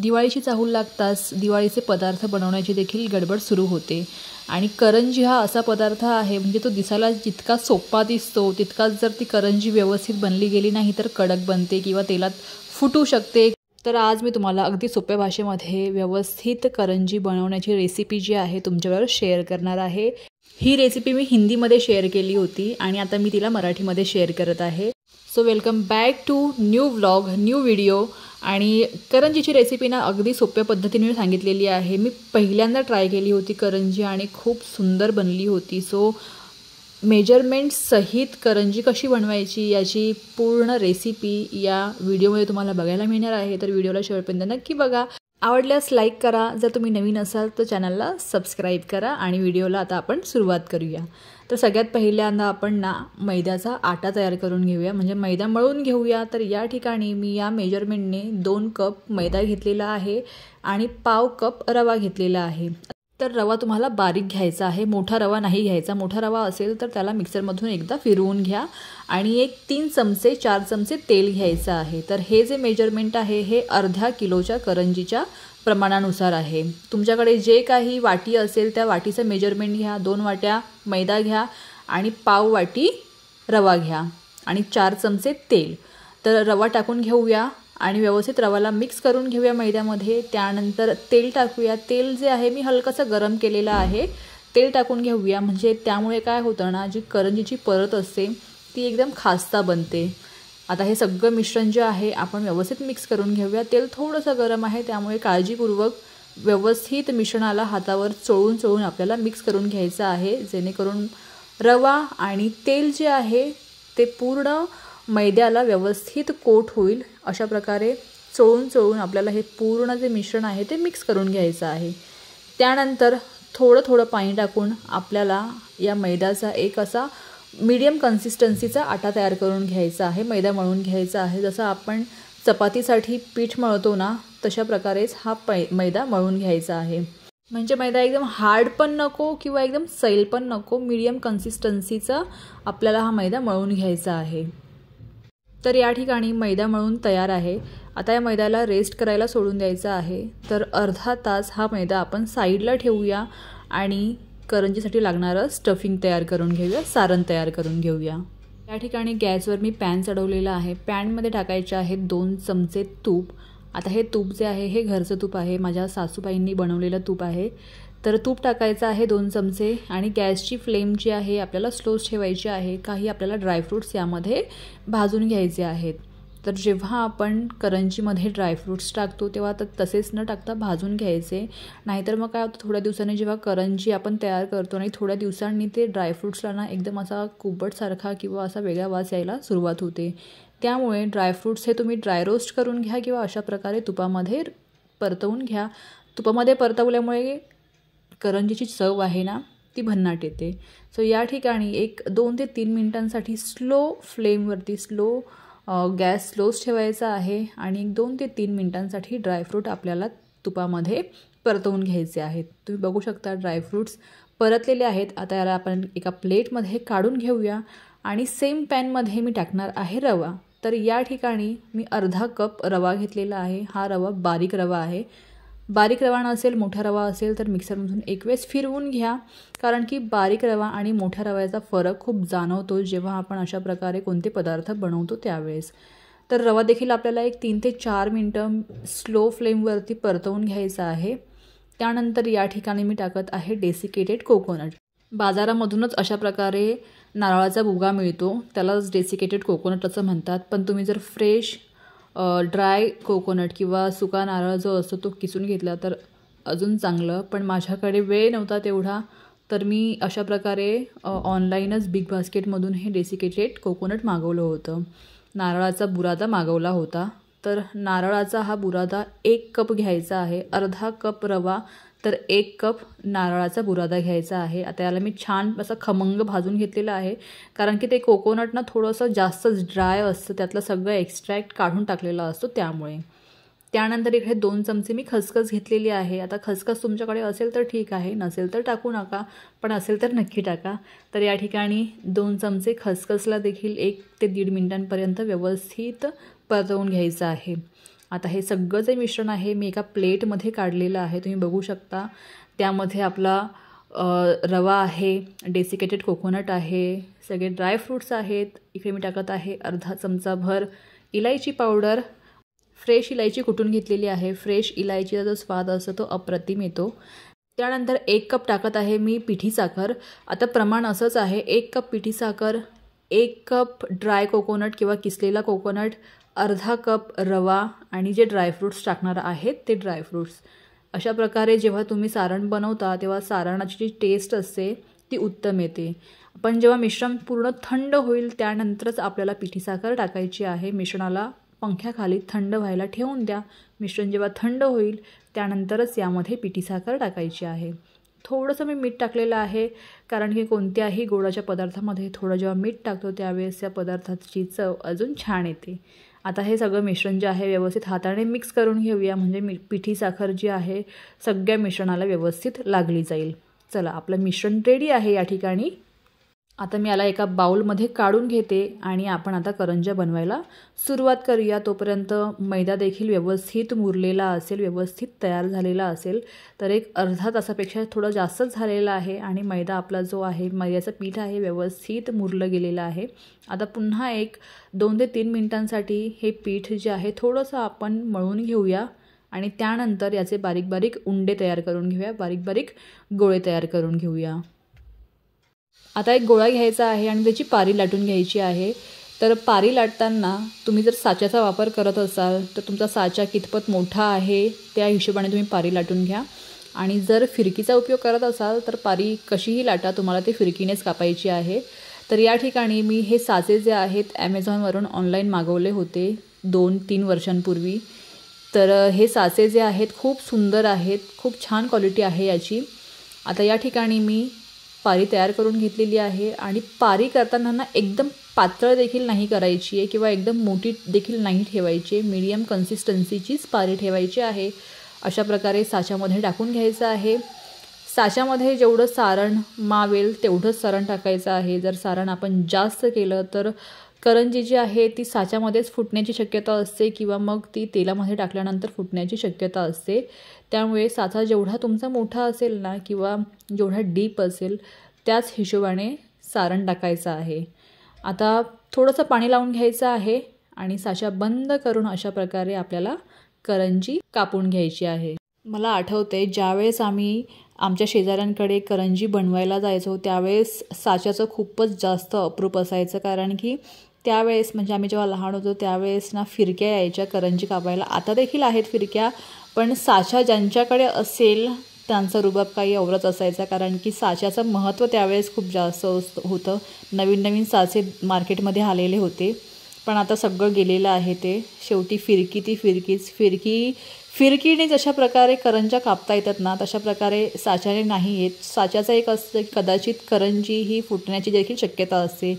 दिवाळीची चाहूल लागताच दिवाळीचे पदार्थ बनवण्याची देखील गडबड सुरू होते आणि करंजी हा असा पदार्थ आहे म्हणजे तो दिसायला जितका सोपा दिसतो तितकाच जर ती करंजी व्यवस्थित बनली गेली नाही तर कडक बनते किंवा तेलात फुटू शकते तर आज मी तुम्हाला अगदी सोप्या भाषेमध्ये व्यवस्थित करंजी बनवण्याची रेसिपी जी आहे तुमच्याबरोबर शेअर करणार आहे ही रेसिपी मी हिंदीमध्ये शेअर केली होती आणि आता मी तिला मराठीमध्ये शेअर करत आहे so welcome back to new vlog new video आणि करंजीची रेसिपी ना अगदी सोप्या पद्धतीने मी सांगितलेली आहे मी पहिल्यांदा ट्राय केली होती करंजी आणि खूप सुंदर बनली होती सो मेजरमेंट सहित करंजी कशी बनवायची याची पूर्ण रेसिपी या व्हिडिओमध्ये तुम्हाला बघायला मिळणार आहे तर व्हिडिओला शेवटपर्यंत नक्की बघा आवडल्यास लाईक करा जर तुम्ही नवीन असाल तर चॅनलला सबस्क्राईब करा आणि व्हिडिओला आता आपण सुरुवात करूया तर सगळ्यात पहिल्यांदा आपण ना मैद्याचा आटा तयार करून घेऊया म्हणजे मैदा मळून घेऊया तर या ठिकाणी मी या मेजरमेंटने दोन कप मैदा घेतलेला आहे आणि पाव कप रवा घेतलेला आहे तर रवा तुम्हाला बारीक घ्यायचा आहे मोठा रवा नाही घ्यायचा मोठा रवा असेल तर त्याला मिक्सरमधून एकदा फिरवून घ्या आणि एक तीन चमचे चार चमचे तेल घ्यायचं आहे तर हे जे मेजरमेंट आहे हे अर्ध्या किलोच्या करंजीच्या प्रमाणानुसार आहे तुमच्याकडे जे काही वाटी असेल त्या वाटीचं मेजरमेंट घ्या दोन वाट्या मैदा घ्या आणि पाव वाटी रवा घ्या आणि चार चमचे तेल तर रवा टाकून घेऊया आणि व्यवस्थित रवाला मिक्स करून घेऊया मैद्यामध्ये त्यानंतर तेल टाकूया तेल जे आहे मी हलकंसं गरम केलेलं आहे तेल टाकून घेऊया म्हणजे त्यामुळे काय होतं ना जी करंजीची परत असते ती एकदम खास्ता बनते आता हे सगळं मिश्रण जे आहे आपण व्यवस्थित मिक्स करून घेऊया तेल थोडंसं गरम आहे त्यामुळे काळजीपूर्वक व्यवस्थित मिश्रणाला हातावर चोळून चोळून आपल्याला मिक्स करून घ्यायचं आहे जेणेकरून रवा आणि तेल जे आहे ते पूर्ण मैद्याला व्यवस्थित कोट होईल अशा प्रकारे चोळून चोळून आपल्याला हे पूर्ण जे मिश्रण आहे ते मिक्स करून घ्यायचं आहे त्यानंतर थोडं थोडं पाणी टाकून आपल्याला या मैद्याचा एक असा मीडियम कन्सिस्टन्सीचा आटा तयार करून घ्यायचा आहे मैदा मळून घ्यायचा आहे जसं आपण चपातीसाठी पीठ मळतो ना तशा प्रकारेच हा पै मैदा मळून घ्यायचा आहे म्हणजे मैदा एकदम हार्ड पण नको किंवा एकदम सैल पण नको मीडियम कन्सिस्टन्सीचा आपल्याला हा मैदा मळून घ्यायचा आहे तर या ठिकाणी मैदा मळून तयार आहे आता या मैद्याला रेस्ट करायला सोडून द्यायचा आहे तर अर्धा तास हा मैदा आपण साईडला ठेवूया आणि करंजीसाठी लागणारं स्टफिंग तयार करून घेऊया सारण तयार करून घेऊया या ठिकाणी गॅसवर मी पॅन चढवलेला आहे पॅनमध्ये टाकायचे आहेत दोन चमचे तूप आता हे तूप जे आहे हे घरचं तूप आहे माझ्या सासूबाईंनी बनवलेलं तूप आहे तर तूप टाकायचं आहे दोन चमचे आणि गॅसची फ्लेम जी आहे आपल्याला स्लोच ठेवायची आहे काही आपल्याला ड्रायफ्रूट्स यामध्ये भाजून घ्यायचे आहेत तर जेव्हा आपण करंजीमध्ये ड्रायफ्रूट्स टाकतो तेव्हा तर तसेच न टाकता भाजून घ्यायचे नाहीतर मग काय होतं थोड्या दिवसांनी जेव्हा करंजी आपण तयार करतो आणि थोड्या दिवसांनी ते ड्रायफ्रूट्सला ना एकदम असा कुबटसारखा किंवा असा वेगळा वास यायला सुरुवात होते त्यामुळे ड्रायफ्रूट्स हे तुम्ही ड्राय रोस्ट करून घ्या किंवा अशा प्रकारे तुपामध्ये परतवून घ्या तुपामध्ये परतवल्यामुळे करंजीची चव आहे ना ती भन्नाट येते सो या ठिकाणी एक दोन ते तीन मिनटांसाठी स्लो फ्लेमवरती स्लो गॅस स्लोच ठेवायचा आहे आणि एक दोन ते तीन मिनटांसाठी ड्रायफ्रूट आपल्याला तुपामध्ये परतवून घ्यायचे आहेत तुम्ही बघू शकता ड्रायफ्रूट्स परतलेले आहेत आता याला आपण एका प्लेटमध्ये काढून घेऊया आणि सेम पॅनमध्ये मी टाकणार आहे रवा तर या ठिकाणी मी अर्धा कप रवा घेतलेला आहे हा रवा बारीक रवा आहे बारीक रवा असेल मोठा रवा असेल तर मिक्सरमधून एक वेळेस फिरवून घ्या कारण की बारीक रवा आणि मोठ्या रव्याचा फरक खूप जाणवतो जेव्हा आपण अशा प्रकारे कोणते पदार्थ बनवतो त्यावेळेस तर रवा देखील आपल्याला एक तीन ते चार मिनटं स्लो फ्लेमवरती परतवून घ्यायचा आहे त्यानंतर या ठिकाणी मी टाकत आहे डेसिकेटेड कोकोनट बाजारामधूनच अशा प्रकारे नारळाचा भुगा मिळतो त्यालाच डेसिकेटेड कोकोनट असं म्हणतात पण तुम्ही जर फ्रेश ड्राय कोकोनट किंवा सुका नारळ जो असतो तो किसून घेतला तर अजून चांगलं पण माझ्याकडे वेळ नव्हता तेवढा तर मी अशा प्रकारे ऑनलाईनच बिग बास्केटमधून हे डेसिकेटेड कोकोनट मागवलं होतं नारळाचा बुरादा मागवला होता तर नारळाचा हा बुरादा एक कप घ्यायचा आहे अर्धा कप रवा तर एक कप नारळाचा बुरादा घ्यायचा आहे आता याला मी छान असा खमंग भाजून घेतलेला आहे कारण की ते कोकोनट ना थोडंसं जास्तच ड्राय असतं त्यातलं सगळं एक्स्ट्रॅक्ट काढून टाकलेला असतो त्यामुळे त्यानंतर इकडे दोन चमचे मी खसखस घेतलेली आहे आता खसखस तुमच्याकडे असेल तर ठीक आहे नसेल तर टाकू नका पण असेल तर नक्की टाका तर या ठिकाणी दोन चमचे खसखसला देखील एक ते दीड मिनिटांपर्यंत व्यवस्थित परतवून घ्यायचं आहे आता हे सगळं जे मिश्रण आहे मी एका प्लेटमध्ये काढलेलं आहे तुम्ही बघू शकता त्यामध्ये आपला रवा आहे डेसिकेटेड कोकोनट आहे सगळे ड्रायफ्रूट्स आहेत इकडे मी टाकत आहे अर्धा चमचा भर इलायची पावडर फ्रेश इलायची कुठून घेतलेली आहे फ्रेश इलायचीचा जो स्वाद असतो तो अप्रतिम येतो त्यानंतर एक कप टाकत आहे मी पिठी साखर आता प्रमाण असंच आहे एक कप पिठी साखर एक कप ड्राय कोकोनट किंवा किसलेला कोकोनट अर्धा कप रवा आणि जे ड्रायफ्रूट्स टाकणार आहेत ते ड्रायफ्रूट्स अशा प्रकारे जेव्हा तुम्ही सारण बनवता तेव्हा सारणाची जी टेस्ट असते ती उत्तम येते पण जेव्हा मिश्रण पूर्ण थंड होईल त्यानंतरच आपल्याला पिठी साखर टाकायची आहे मिश्रणाला पंख्याखाली थंड व्हायला ठेवून द्या मिश्रण जेव्हा थंड होईल त्यानंतरच यामध्ये पिठी साखर टाकायची आहे थोडंसं मी मीठ टाकलेलं आहे कारण की कोणत्याही गोडाच्या पदार्थामध्ये थोडं जेव्हा मीठ टाकतो त्यावेळेस या पदार्थाची चव अजून छान येते आता हे सगळं मिश्रण जे आहे व्यवस्थित हाताने मिक्स करून घेऊया म्हणजे मी पिठी साखर जी आहे सगळ्या मिश्रणाला व्यवस्थित लागली जाईल चला आपलं मिश्रण रेडी आहे या ठिकाणी आता मी याला एका बाऊलमध्ये काढून घेते आणि आपण आता करंजा बनवायला सुरुवात करूया तोपर्यंत मैदा देखील व्यवस्थित मुरलेला असेल व्यवस्थित तयार झालेला असेल तर एक अर्धा तासापेक्षा थोडं जास्तच झालेला आहे आणि मैदा आपला जो आहे मैद्याचं पीठ आहे व्यवस्थित मुरलं गेलेलं आहे आता पुन्हा एक दोन ते तीन मिनिटांसाठी हे पीठ जे आहे थोडंसं आपण मळून घेऊया आणि त्यानंतर याचे बारीक बारीक उंडे तयार करून घेऊया बारीक बारीक गोळे तयार करून घेऊया आता एक गोळा घ्यायचा आहे आणि त्याची पारी लाटून घ्यायची आहे तर पारी लाटताना तुम्ही जर साच्याचा वापर करत असाल तर तुमचा साचा कितपत मोठा आहे त्या हिशोबाने तुम्ही पारी लाटून घ्या आणि जर फिरकीचा उपयोग करत असाल तर पारी कशीही लाटा तुम्हाला ते फिरकीनेच कापायची आहे तर या ठिकाणी मी हे साचे जे आहेत ॲमेझॉनवरून ऑनलाईन मागवले होते दोन तीन वर्षांपूर्वी तर हे साचे जे आहेत खूप सुंदर आहेत खूप छान क्वालिटी आहे याची आता या ठिकाणी मी पारी तयार करून घेतलेली आहे आणि पारी करताना ना एकदम पातळ देखील नाही करायची आहे किंवा एकदम मोठी देखील नाही ठेवायची आहे मीडियम कन्सिस्टन्सीचीच पारी ठेवायची आहे अशा प्रकारे साच्यामध्ये टाकून घ्यायचं आहे साच्यामध्ये जेवढं सारण मावेल तेवढंच सारण टाकायचं आहे जर सारण आपण जास्त केलं तर करंजी जी आहे ती साच्यामध्येच फुटण्याची शक्यता असते किंवा मग ती तेलामध्ये टाकल्यानंतर फुटण्याची शक्यता असते त्यामुळे साचा जेवढा तुमचा मोठा असेल ना किंवा जेवढा डीप असेल त्याच हिशोबाने सारण टाकायचं आहे आता थोडंसं पाणी लावून घ्यायचं आहे आणि साचा बंद करून अशा प्रकारे आपल्याला करंजी कापून घ्यायची आहे मला आठवते ज्यावेळेस आम्ही आमच्या शेजाऱ्यांकडे करंजी बनवायला जायचो त्यावेळेस साच्याचं खूपच जास्त अप्रूप असायचं कारण की त्यावेळेस म्हणजे आम्ही जेव्हा लहान होतो त्यावेळेस ना फिरक्या यायच्या करंजी कापायला आता देखील आहेत फिरक्या पण साचा ज्यांच्याकडे असेल त्यांचा रुबाब काही एवढंच असायचा कारण की साच्याचं महत्त्व त्यावेळेस खूप जास्त होतं नवीन नवीन साचे मार्केटमध्ये आलेले होते पण आता सगळं गेलेलं आहे ते शेवटी फिरकी ती फिरकीच फिरकी फिरकीने जशा प्रकारे करंजा कापता येतात ना तशा प्रकारे साच्याने नाही येत साच्याचं एक असतं कदाचित करंजी ही फुटण्याची देखील शक्यता असते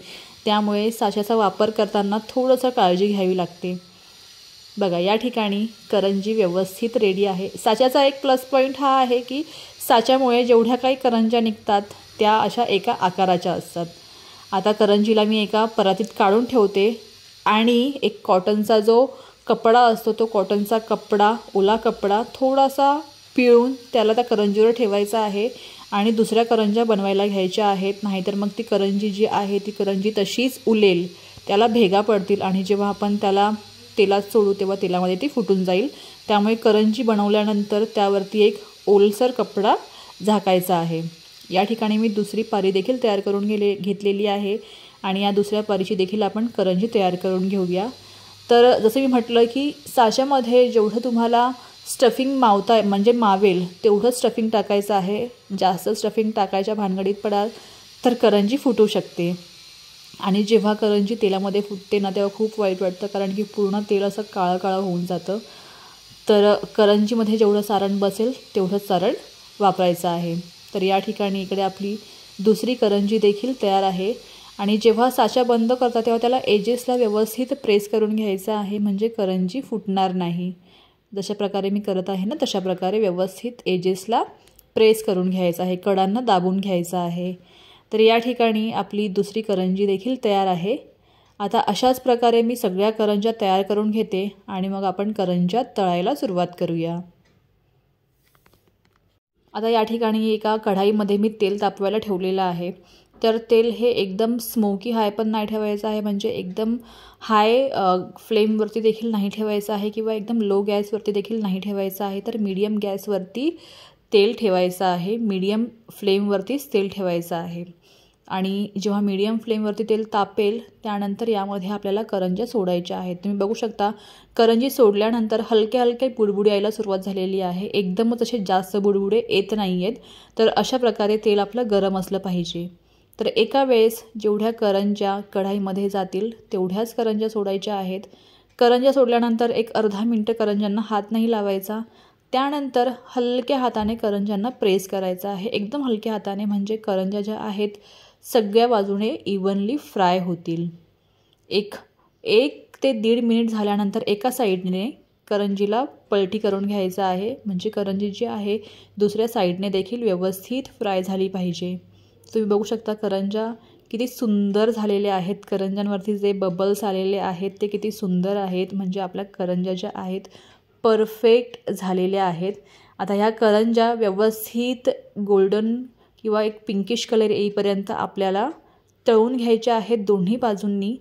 त्यामुळे साच्याचा वापर करताना थोडंसं काळजी घ्यावी लागते बघा या ठिकाणी करंजी व्यवस्थित रेडी आहे साच्याचा एक प्लस पॉईंट हा आहे की साच्यामुळे जेवढ्या काही करंज्या निघतात त्या अशा एका आकाराच्या असतात आता करंजीला मी एका परातीत काढून ठेवते आणि एक कॉटनचा जो कपडा असतो तो कॉटनचा कपडा ओला कपडा थोडासा पिळून त्याला त्या करंजीवर ठेवायचा आहे आणि दुसऱ्या करंज्या बनवायला घ्यायच्या आहेत नाहीतर मग ती करंजी जी आहे ती करंजी तशीच उलेल त्याला भेगा पडतील आणि जेव्हा आपण त्याला तेलात सोडू तेव्हा तेलामध्ये ती फुटून जाईल त्यामुळे करंजी बनवल्यानंतर त्यावरती एक ओलसर कपडा झाकायचा आहे या ठिकाणी मी दुसरी पारी देखील तयार करून गेले घेतलेली आहे आणि या दुसऱ्या पारीची देखील आपण करंजी तयार करून घेऊया तर जसं मी म्हटलं की साच्यामध्ये जेवढं तुम्हाला स्टफिंग मावताय म्हणजे मावेल तेवढंच स्टफिंग टाकायचं आहे जास्त स्टफिंग टाकायच्या भानगडीत पडाल तर करंजी फुटू शकते आणि जेव्हा करंजी तेलामध्ये फुटते ना तेव्हा खूप वाईट वाटतं कारण की पूर्ण तेल असं काळं काळं होऊन जातं तर करंजीमध्ये जेवढं सारण बसेल तेवढं सारण वापरायचं आहे तर या ठिकाणी इकडे आपली दुसरी करंजी देखील तयार आहे आणि जेव्हा साचा बंद करता तेव्हा त्याला एजेसला व्यवस्थित प्रेस करून घ्यायचं आहे म्हणजे करंजी फुटणार नाही जशा प्रकारे मी करत आहे ना तशा प्रकारे व्यवस्थित एजेसला प्रेस करून घ्यायचा आहे कडांना दाबून घ्यायचं आहे तर या ठिकाणी आपली दुसरी करंजी देखील तयार आहे आता अशाच प्रकारे मी सगळ्या करंज्या तयार करून घेते आणि मग आपण करंज्या तळायला सुरुवात करूया आता या ठिकाणी एका कढाईमध्ये मी तेल तापवायला ठेवलेलं आहे तर तेल हे एकदम स्मोकी हाय पण नाही ठेवायचं आहे म्हणजे एकदम हाय फ्लेमवरती देखील नाही ठेवायचं आहे किंवा एकदम लो गॅसवरती देखील नाही ठेवायचं आहे तर मीडियम गॅसवरती तेल ठेवायचं आहे मीडियम फ्लेमवरतीच तेल ठेवायचं आहे आणि जेव्हा मीडियम फ्लेमवरती तेल तापेल त्यानंतर यामध्ये आपल्याला करंज्या सोडायच्या आहेत तुम्ही बघू शकता करंजी सोडल्यानंतर हलके हलके बुडबुडे यायला सुरुवात झालेली आहे एकदमच असे जास्त बुडबुडे येत नाही आहेत तर अशा प्रकारे तेल आपलं गरम असलं पाहिजे तर एका वेळेस जेवढ्या करंज्या कढाईमध्ये जातील तेवढ्याच करंज्या सोडायच्या आहेत करंज्या सोडल्यानंतर एक अर्धा मिनटं करंज्यांना हात नाही लावायचा त्यानंतर हलक्या हाताने करंज्यांना प्रेस करायचा आहे एकदम हलक्या हाताने म्हणजे करंज्या ज्या आहेत सगळ्या बाजूने इवनली फ्राय होतील एक एक ते दीड मिनिट झाल्यानंतर एका साईडने करंजीला पलटी करून घ्यायचं आहे म्हणजे करंजी जी आहे दुसऱ्या साईडने देखील व्यवस्थित फ्राय झाली पाहिजे तुम्ही बघू शकता करंजा किती सुंदर झालेल्या आहेत करंजांवरती जे बबल्स आलेले आहेत ते किती सुंदर आहेत म्हणजे आपल्या करंजा ज्या आहेत परफेक्ट झालेल्या आहेत आता ह्या करंजा व्यवस्थित गोल्डन किंवा एक पिंकिश कलर येईपर्यंत आपल्याला तळून घ्यायच्या आहेत दोन्ही बाजूंनी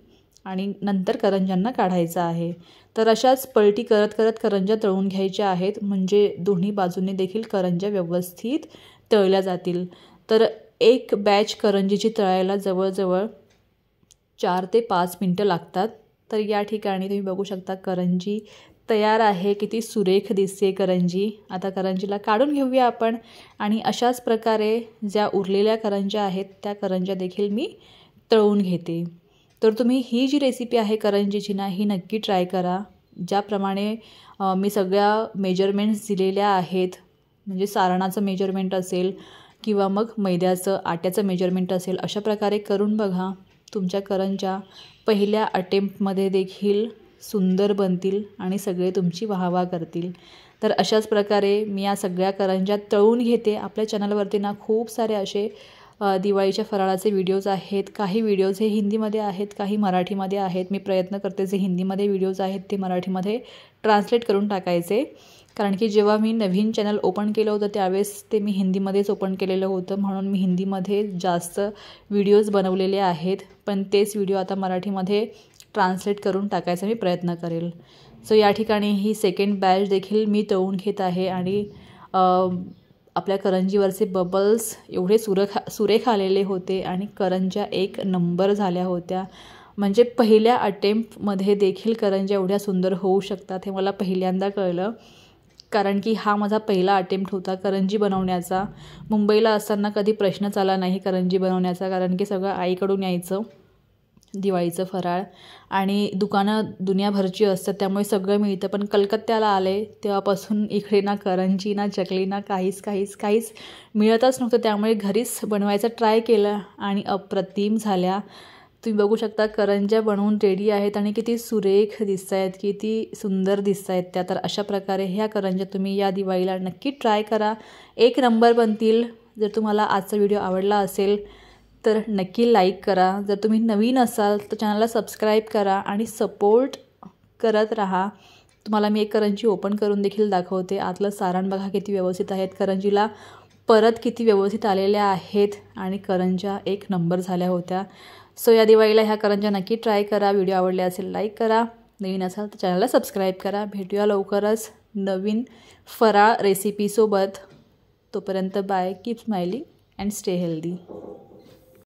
आणि नंतर करंजांना काढायचं आहे तर अशाच पलटी करत करत करंजा तळून घ्यायच्या आहेत म्हणजे दोन्ही बाजूंनी देखील करंजा व्यवस्थित तळल्या जातील तर एक बॅच करंजीची तळायला जवळजवळ चार ते पाच मिनटं लागतात तर या ठिकाणी तुम्ही बघू शकता करंजी तयार आहे किती सुरेख दिसते करंजी आता करंजीला काढून घेऊया आपण आणि अशाच प्रकारे ज्या उरलेल्या करंज्या आहेत त्या करंज्या देखील मी तळून घेते तर तुम्ही ही जी रेसिपी आहे करंजीची ना ही नक्की ट्राय करा ज्याप्रमाणे मी सगळ्या मेजरमेंट्स दिलेल्या आहेत म्हणजे सारणाचं मेजरमेंट असेल किंवा मग मैद्याचं आट्याचं मेजरमेंट असेल अशा प्रकारे करून बघा तुमच्या करंजा पहिल्या अटेम्प्टमध्ये देखील सुंदर बनतील आणि सगळे तुमची वाहवा करतील तर अशाच प्रकारे मी या सगळ्या करंजा तळून घेते आपल्या चॅनलवरती ना खूप सारे असे दिवाळीच्या फराळाचे व्हिडिओज आहेत काही व्हिडिओज हे हिंदीमध्ये आहेत काही मराठीमध्ये आहेत मी प्रयत्न करते जे हिंदीमध्ये व्हिडिओज आहेत ते मराठीमध्ये ट्रान्सलेट करून टाकायचे कारण की जेव्हा मी नवीन चॅनल ओपन केलं होतं त्यावेळेस ते मी हिंदीमध्येच ओपन केलेलं होतं म्हणून मी हिंदीमध्ये जास्त व्हिडिओज बनवलेले आहेत पण तेच व्हिडिओ आता मराठीमध्ये ट्रान्सलेट करून टाकायचा मी प्रयत्न करेल सो या ठिकाणी ही सेकंड बॅच देखील मी तळून घेत आहे आणि आपल्या करंजीवरचे बबल्स एवढे सुरख सुरेख आलेले होते आणि करंज्या एक नंबर झाल्या होत्या म्हणजे पहिल्या अटेम्प्टमध्ये देखील करंज्या एवढ्या सुंदर होऊ शकतात हे मला पहिल्यांदा कळलं कारण की हा माझा पहिला अटेम्प्ट होता करंजी बनवण्याचा मुंबईला असताना कधी प्रश्नच आला नाही करंजी बनवण्याचा कारण की सगळं आईकडून यायचं दिवाळीचं फराळ आणि दुकानं दुनियाभरची असतात त्यामुळे सगळं मिळतं पण कलकत्त्याला आले तेव्हापासून इकडे ना करंजी ना चकली ना काहीच काहीच काहीच मिळतच नव्हतं त्यामुळे घरीच बनवायचं ट्राय केलं आणि अप्रतिम झाल्या तुम्ही बघू शकता करंज्या बनवून रेडी आहेत आणि किती सुरेख दिसत आहेत किती सुंदर दिसत आहेत त्या तर अशा प्रकारे ह्या करंज्या तुम्ही या दिवाळीला नक्की ट्राय करा एक नंबर बनतील जर तुम्हाला आजचा व्हिडिओ आवडला असेल तर नक्की लाईक करा जर तुम्ही नवीन असाल तर चॅनलला सबस्क्राईब करा आणि सपोर्ट करत राहा तुम्हाला मी एक करंजी ओपन करून देखील दाखवते आतलं सारण बघा किती व्यवस्थित आहेत करंजीला परत किती व्यवस्थित आलेल्या आहेत आणि करंजा एक नंबर झाल्या होत्या सो या दिवाळीला ह्या करंजा नक्की ट्राय करा व्हिडिओ आवडले असेल लाईक करा नवीन असाल तर चॅनलला सबस्क्राईब करा भेटूया लवकरच नवीन फराळ रेसिपीसोबत तोपर्यंत bye keep smiling and stay healthy